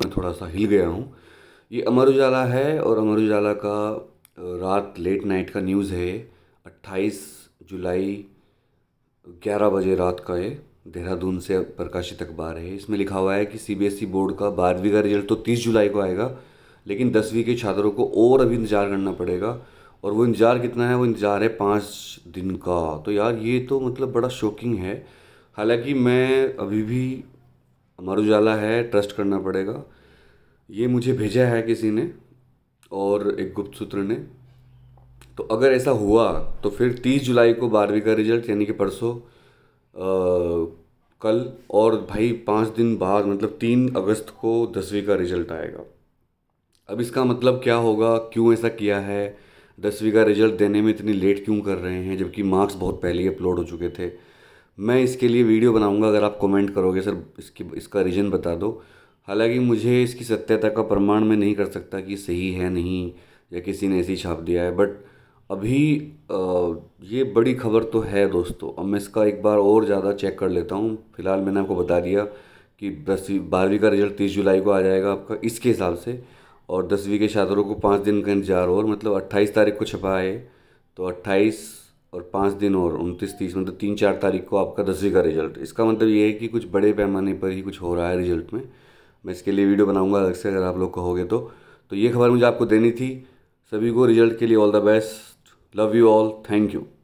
मैं थोड़ा सा हिल गया हूँ ये अमर उजाला है और अमर उजाला का रात लेट नाइट का न्यूज़ है 28 जुलाई 11 बजे रात का ये देहरादून से प्रकाशित अखबार है इसमें लिखा हुआ है कि सीबीएसई e बोर्ड का बारहवीं का रिजल्ट तो 30 जुलाई को आएगा लेकिन दसवीं के छात्रों को और अभी इंतज़ार करना पड़ेगा और वो इंतज़ार कितना है वो इंतज़ार है पाँच दिन का तो यार ये तो मतलब बड़ा शॉकिंग है हालांकि मैं अभी भी अमर उजाला है ट्रस्ट करना पड़ेगा ये मुझे भेजा है किसी ने और एक गुप्त सूत्र ने तो अगर ऐसा हुआ तो फिर 30 जुलाई को बारहवीं का रिजल्ट यानी कि परसों कल और भाई पाँच दिन बाद मतलब तीन अगस्त को दसवीं का रिजल्ट आएगा अब इसका मतलब क्या होगा क्यों ऐसा किया है दसवीं का रिजल्ट देने में इतनी लेट क्यों कर रहे हैं जबकि मार्क्स बहुत पहले ही अपलोड हो चुके थे मैं इसके लिए वीडियो बनाऊंगा अगर आप कमेंट करोगे सर इसकी इसका रीज़न बता दो हालांकि मुझे इसकी सत्यता का प्रमाण मैं नहीं कर सकता कि सही है नहीं या किसी ने ऐसी छाप दिया है बट अभी ये बड़ी खबर तो है दोस्तों अब मैं इसका एक बार और ज़्यादा चेक कर लेता हूँ फिलहाल मैंने आपको बता दिया कि दसवीं बारहवीं का रिजल्ट तीस जुलाई को आ जाएगा आपका इसके हिसाब से और दसवीं के छात्रों को पाँच दिन का इंतजार और मतलब अट्ठाईस तारीख को छपा है तो अट्ठाईस और पाँच दिन और उनतीस तीस मतलब तीन चार तारीख को आपका दसवीं का रिजल्ट इसका मतलब ये है कि कुछ बड़े पैमाने पर ही कुछ हो रहा है रिजल्ट में मैं इसके लिए वीडियो बनाऊंगा अलग से अगर आप लोग कहोगे तो तो ये खबर मुझे आपको देनी थी सभी को रिजल्ट के लिए all the best love you all thank you